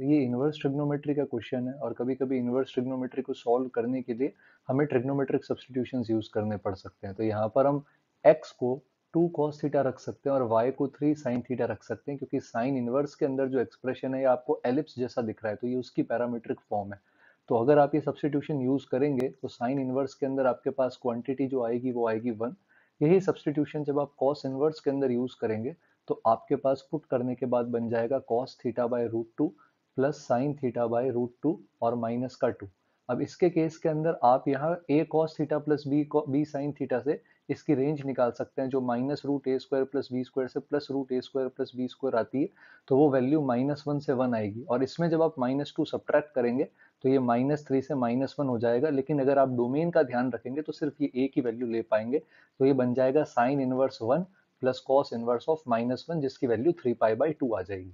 तो ये inverse trigonometry का क्वेश्चन है और कभी कभी इन्वर्स ट्रिग्नोमेट्री को सॉल्व करने के लिए हमें ट्रिग्नोमेट्रिक सब्सटीट्यूशन यूज़ करने पड़ सकते हैं तो यहाँ पर हम एक्स को टू कॉस थीटा रख सकते हैं और वाई को थ्री साइन थीटा रख सकते हैं क्योंकि साइन इन्वर्स के अंदर जो एक्सप्रेशन है ये आपको एलिप्स जैसा दिख रहा है तो ये उसकी पैरामीट्रिक फॉर्म है तो अगर आप ये सब्सटीट्यूशन यूज़ करेंगे तो साइन इन्वर्स के अंदर आपके पास क्वांटिटी जो आएगी वो आएगी वन यही सब्सटीट्यूशन जब आप कॉस इन्वर्स के अंदर यूज़ करेंगे तो आपके पास पुट करने के बाद बन जाएगा cos theta by root two plus sine theta by root two और माइनस का टू अब इसके केस के अंदर आप यहाँ A cos theta plus B B sine theta से इसकी रेंज निकाल सकते हैं जो minus root A square plus B square से plus root A square plus B square आती है तो वो वैल्यू माइनस वन से वन आएगी और इसमें जब आप माइनस टू सब्ट्रैक्ट करेंगे तो ये माइनस थ्री से माइनस वन हो जाएगा लेकिन अगर आप डोमेन का ध्यान रखेंगे तो सिर्फ ये ए की वैल्यू ले पाएंगे तो ये बन जाएगा sine inverse one plus cos inverse of minus one जिसकी value three pi by two आ जाएगी